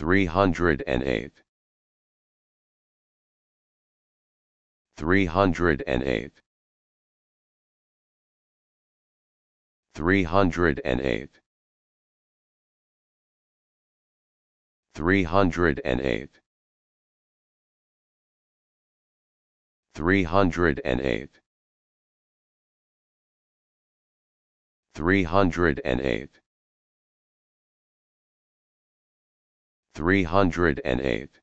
308. 308. 308. 308. 308. 308. 308